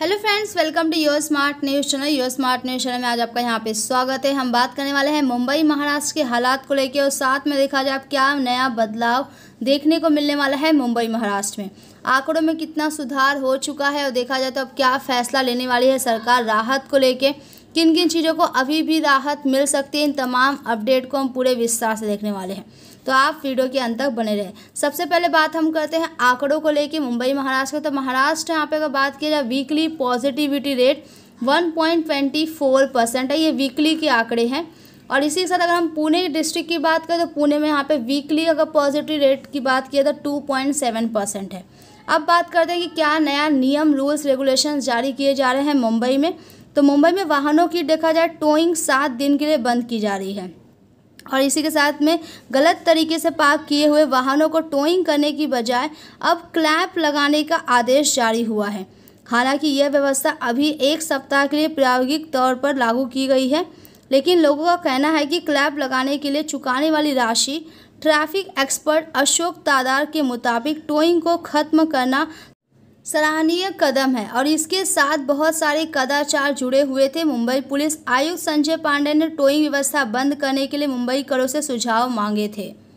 hello friends welcome to your smart news channel your smart news channel में आज आपका यहाँ पे स्वागत है हम बात करने वाले हैं मुंबई महाराष्ट्र के हालात को लेकर और साथ में देखा जाए आप क्या नया बदलाव देखने को मिलने वाला है मुंबई महाराष्ट्र में आंकड़ों में कितना सुधार हो चुका है और देखा जाए तो अब क्या फैसला लेने वाली है सरकार राहत को लेकर किन किन चीज़ों को अभी भी राहत मिल सकती है इन तमाम अपडेट को हम पूरे विस्तार से देखने वाले हैं तो आप वीडियो के अंत तक बने रहें सबसे पहले बात हम करते हैं आंकड़ों को लेकर मुंबई महाराष्ट्र तो महाराष्ट्र यहाँ पे अगर बात किया जाए वीकली पॉजिटिविटी रेट 1.24 परसेंट है ये वीकली के आंकड़े हैं और इसी के साथ अगर हम पुणे डिस्ट्रिक्ट की बात करें तो पुणे में यहाँ पे वीकली अगर पॉजिटिव रेट की बात किया तो सेवन परसेंट है अब बात करते हैं कि क्या नया नियम रूल्स रेगुलेशन जारी किए जा रहे हैं मुंबई में तो मुंबई में वाहनों की देखा जाए टोइंग सात दिन के लिए बंद की जा रही है और इसी के साथ में गलत तरीके से पार्क किए हुए वाहनों को टोइंग करने की बजाय अब क्लैप लगाने का आदेश जारी हुआ है हालांकि यह व्यवस्था अभी एक सप्ताह के लिए प्रायोगिक तौर पर लागू की गई है लेकिन लोगों का कहना है कि क्लैप लगाने के लिए चुकाने वाली राशि ट्रैफिक एक्सपर्ट अशोक तादार के मुताबिक टोइंग को खत्म करना सराहनीय कदम है और इसके साथ बहुत सारे कदाचार जुड़े हुए थे मुंबई पुलिस आयुक्त संजय पांडे ने टोइंग व्यवस्था बंद करने के लिए मुंबई करों से सुझाव मांगे थे